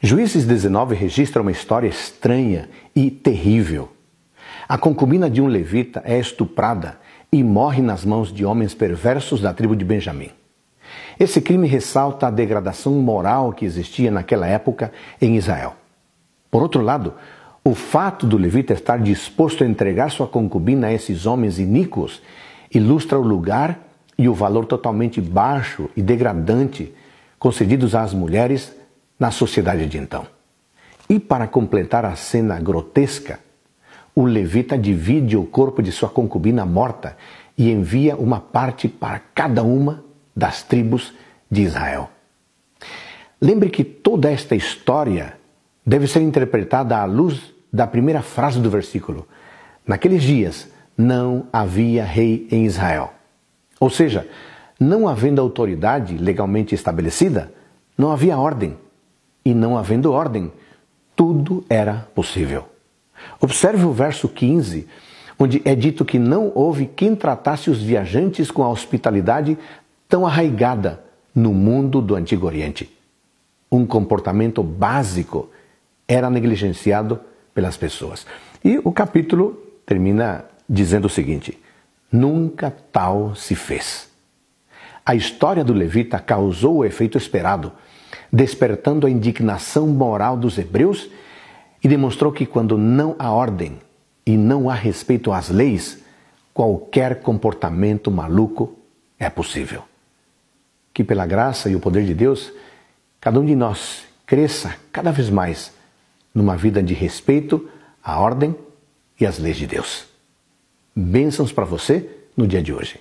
Juízes 19 registra uma história estranha e terrível. A concubina de um levita é estuprada e morre nas mãos de homens perversos da tribo de Benjamim. Esse crime ressalta a degradação moral que existia naquela época em Israel. Por outro lado, o fato do levita estar disposto a entregar sua concubina a esses homens iníquos ilustra o lugar e o valor totalmente baixo e degradante concedidos às mulheres na sociedade de então. E para completar a cena grotesca, o levita divide o corpo de sua concubina morta e envia uma parte para cada uma das tribos de Israel. Lembre que toda esta história deve ser interpretada à luz da primeira frase do versículo. Naqueles dias não havia rei em Israel. Ou seja, não havendo autoridade legalmente estabelecida, não havia ordem e não havendo ordem, tudo era possível. Observe o verso 15, onde é dito que não houve quem tratasse os viajantes com a hospitalidade tão arraigada no mundo do Antigo Oriente. Um comportamento básico era negligenciado pelas pessoas. E o capítulo termina dizendo o seguinte: Nunca tal se fez. A história do levita causou o efeito esperado despertando a indignação moral dos hebreus e demonstrou que quando não há ordem e não há respeito às leis, qualquer comportamento maluco é possível. Que pela graça e o poder de Deus, cada um de nós cresça cada vez mais numa vida de respeito à ordem e às leis de Deus. Bênçãos para você no dia de hoje.